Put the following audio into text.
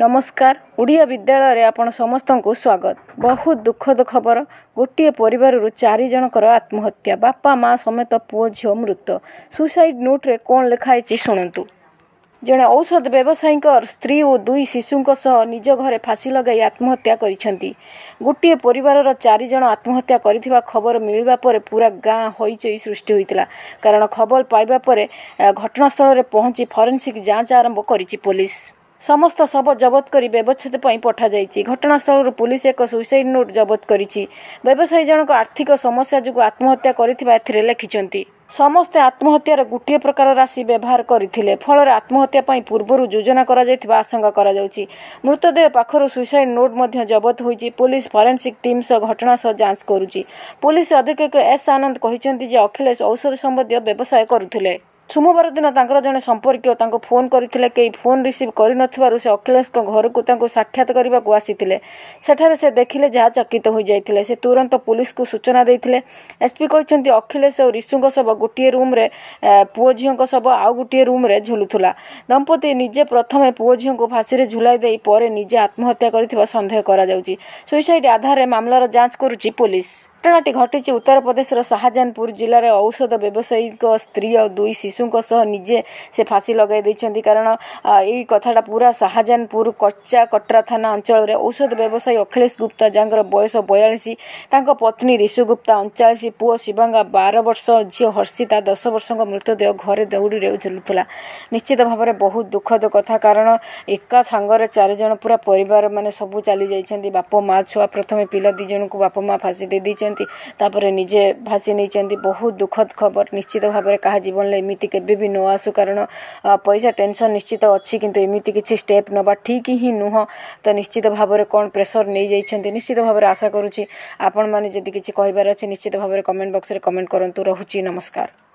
ନମସ୍କାର ଓଡ଼ିଆ ବିଦ୍ୟାଳୟରେ ଆପଣ ସମସ୍ତଙ୍କୁ ସ୍ୱାଗତ ବହୁତ ଦୁଃଖଦ ଖବର ଗୋଟିଏ ପରିବାରରୁ ଚାରି ଜଣଙ୍କର ଆତ୍ମହତ୍ୟା ବାପା ମା ସମେତ ପୁଅ ଝିଅ ମୃତ ସୁସାଇଡ୍ ନୋଟ୍ରେ କ'ଣ ଲେଖା ହେଇଛି ଶୁଣନ୍ତୁ ଜଣେ ଔଷଧ ବ୍ୟବସାୟୀଙ୍କ ସ୍ତ୍ରୀ ଓ ଦୁଇ ଶିଶୁଙ୍କ ସହ ନିଜ ଘରେ ଫାଶି ଲଗାଇ ଆତ୍ମହତ୍ୟା କରିଛନ୍ତି ଗୋଟିଏ ପରିବାରର ଚାରି ଜଣ ଆତ୍ମହତ୍ୟା କରିଥିବା ଖବର ମିଳିବା ପରେ ପୁରା ଗାଁ ହଇଚଇ ସୃଷ୍ଟି ହୋଇଥିଲା କାରଣ ଖବର ପାଇବା ପରେ ଘଟଣାସ୍ଥଳରେ ପହଞ୍ଚି ଫରେନ୍ସିକ୍ ଯାଞ୍ଚ ଆରମ୍ଭ କରିଛି ପୋଲିସ ସମସ୍ତ ଶବ ଜବତ କରି ବ୍ୟବଚ୍ଛେଦ ପାଇଁ ପଠାଯାଇଛି ଘଟଣାସ୍ଥଳରୁ ପୁଲିସ ଏକ ସୁଇସାଇଡ୍ ନୋଟ୍ ଜବତ କରିଛି ବ୍ୟବସାୟୀ ଜଣକ ଆର୍ଥିକ ସମସ୍ୟା ଯୋଗୁଁ ଆତ୍ମହତ୍ୟା କରିଥିବା ଏଥିରେ ଲେଖିଛନ୍ତି ସମସ୍ତେ ଆତ୍ମହତ୍ୟାର ଗୋଟିଏ ପ୍ରକାର ରାଶି ବ୍ୟବହାର କରିଥିଲେ ଫଳରେ ଆତ୍ମହତ୍ୟା ପାଇଁ ପୂର୍ବରୁ ଯୋଜନା କରାଯାଇଥିବା ଆଶଙ୍କା କରାଯାଉଛି ମୃତଦେହ ପାଖରୁ ସୁଇସାଇଡ୍ ନୋଟ୍ ମଧ୍ୟ ଜବତ ହୋଇଛି ପୁଲିସ ଫରେନ୍ସିକ୍ ଟିମ୍ ସହ ଘଟଣା ସହ ଯାଞ୍ଚ କରୁଛି ପୁଲିସ ଅଧିକ୍ଷକ ଏସ୍ ଆନନ୍ଦ କହିଛନ୍ତି ଯେ ଅଖିଳେଶ ଔଷଧ ସମ୍ବନ୍ଧୀୟ ବ୍ୟବସାୟ କରୁଥିଲେ ସୋମବାର ଦିନ ତାଙ୍କର ଜଣେ ସମ୍ପର୍କୀୟ ତାଙ୍କୁ ଫୋନ୍ କରିଥିଲେ କେହି ଫୋନ୍ ରିସିଭ୍ କରିନଥିବାରୁ ସେ ଅଖିଳେଶଙ୍କ ଘରକୁ ତାଙ୍କୁ ସାକ୍ଷାତ କରିବାକୁ ଆସିଥିଲେ ସେଠାରେ ସେ ଦେଖିଲେ ଯାହା ଚକିତ ହୋଇଯାଇଥିଲେ ସେ ତୁରନ୍ତ ପୁଲିସକୁ ସୂଚନା ଦେଇଥିଲେ ଏସ୍ପି କହିଛନ୍ତି ଅଖିଳେଶ ଓ ରିଶୁଙ୍କ ଶବ ଗୋଟିଏ ରୁମ୍ରେ ପୁଅ ଝିଅଙ୍କ ଶବ ଆଉ ଗୋଟିଏ ରୁମ୍ରେ ଝୁଲୁଥିଲା ଦମ୍ପତି ନିଜେ ପ୍ରଥମେ ପୁଅ ଝିଅଙ୍କୁ ଫାଶିରେ ଝୁଲାଇ ଦେଇ ପରେ ନିଜେ ଆତ୍ମହତ୍ୟା କରିଥିବା ସନ୍ଦେହ କରାଯାଉଛି ସୁଇସାଇଡ୍ ଆଧାରରେ ମାମଲାର ଯାଞ୍ଚ କରୁଛି ପୋଲିସ ଘଟଣାଟି ଘଟିଛି ଉତ୍ତରପ୍ରଦେଶର ଶାହାଜାନପୁର ଜିଲ୍ଲାରେ ଔଷଧ ବ୍ୟବସାୟୀଙ୍କ ସ୍ତ୍ରୀ ଆଉ ଦୁଇ ଶିଶୁଙ୍କ ସହ ନିଜେ ସେ ଫାଶୀ ଲଗାଇ ଦେଇଛନ୍ତି କାରଣ ଏହି କଥାଟା ପୁରା ଶାହାଜାନପୁର କଚା କଟ୍ରା ଥାନା ଅଞ୍ଚଳରେ ଔଷଧ ବ୍ୟବସାୟୀ ଅଖିଳେଶ ଗୁପ୍ତା ଯାହାଙ୍କର ବୟସ ବୟାଳିଶ ତାଙ୍କ ପତ୍ନୀ ରିଶୁ ଗୁପ୍ତା ଅଣଚାଳିଶ ପୁଅ ଶିବାଙ୍ଗା ବାର ବର୍ଷ ଝିଅ ହର୍ଷିତା ଦଶ ବର୍ଷଙ୍କ ମୃତଦେହ ଘରେ ଦୌଡ଼ିରେ ଝୁଲୁଥିଲା ନିଶ୍ଚିତ ଭାବରେ ବହୁତ ଦୁଃଖଦ କଥା କାରଣ ଏକା ସାଙ୍ଗରେ ଚାରିଜଣ ପୁରା ପରିବାର ମାନେ ସବୁ ଚାଲିଯାଇଛନ୍ତି ବାପ ମା' ଛୁଆ ପ୍ରଥମେ ପିଲା ଦୁଇ ଜଣଙ୍କୁ ବାପ ମା' ଫାଶୀ ଦେଇଛନ୍ତି ହୋଇଛନ୍ତି ତାପରେ ନିଜେ ଭାସି ନେଇଛନ୍ତି ବହୁତ ଦୁଃଖଦ ଖବର ନିଶ୍ଚିତ ଭାବରେ କାହା ଜୀବନରେ ଏମିତି କେବେ ବି ନ ଆସୁ କାରଣ ପଇସା ଟେନସନ୍ ନିଶ୍ଚିତ ଅଛି କିନ୍ତୁ ଏମିତି କିଛି ଷ୍ଟେପ୍ ନେବା ଠିକ୍ ହିଁ ନୁହଁ ତ ନିଶ୍ଚିତ ଭାବରେ କ'ଣ ପ୍ରେସର୍ ନେଇଯାଇଛନ୍ତି ନିଶ୍ଚିତ ଭାବରେ ଆଶା କରୁଛି ଆପଣମାନେ ଯଦି କିଛି କହିବାର ଅଛି ନିଶ୍ଚିତ ଭାବରେ କମେଣ୍ଟ ବକ୍ସରେ କମେଣ୍ଟ କରନ୍ତୁ ରହୁଛି ନମସ୍କାର